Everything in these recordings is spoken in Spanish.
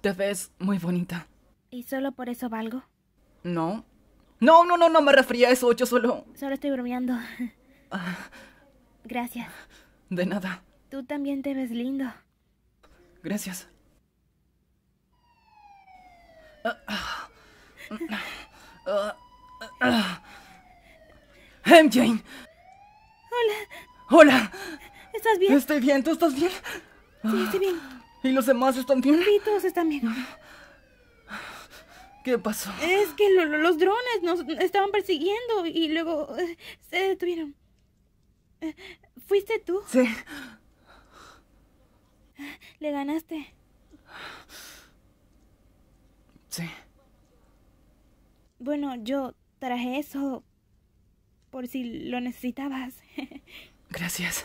Te ves muy bonita. ¿Y solo por eso valgo? No. No, no, no, no me refería a eso. Yo solo. Solo estoy bromeando. Gracias. De nada. Tú también te ves lindo. Gracias. ¡Em Jane. Hola. Hola. ¿Estás bien? Estoy bien, ¿tú estás bien? Sí, estoy bien. ¿Y los demás están bien? Sí, todos están bien. ¿Qué pasó? Es que los drones nos estaban persiguiendo y luego eh, se detuvieron. Eh, ¿Fuiste tú? Sí. ¿Le ganaste? Sí. Bueno, yo traje eso por si lo necesitabas. Gracias.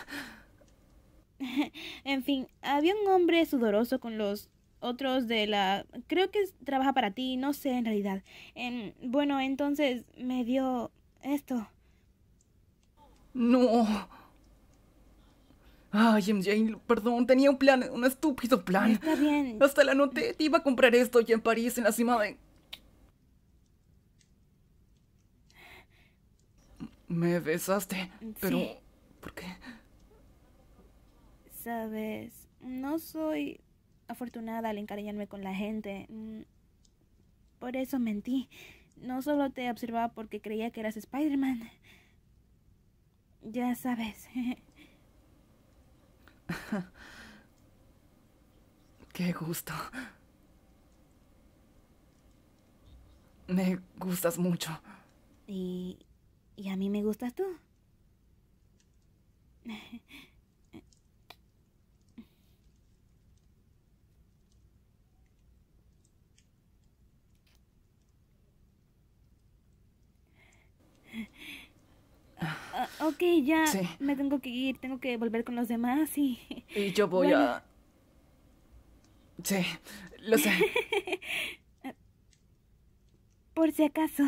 en fin, había un hombre sudoroso con los otros de la... Creo que trabaja para ti, no sé en realidad. Bueno, entonces me dio esto. No. Ay, MJ, perdón, tenía un plan, un estúpido plan. Está bien. Hasta la noté, te iba a comprar esto ya en París, en la cima de... Me besaste, pero... Sabes, no soy afortunada al encariñarme con la gente. Mm, por eso mentí. No solo te observaba porque creía que eras Spider-Man. Ya sabes. Qué gusto. Me gustas mucho. Y, y a mí me gustas tú. ok, ya me tengo que ir, tengo que volver con los demás y... Y yo voy a... Sí, lo sé. Por si acaso.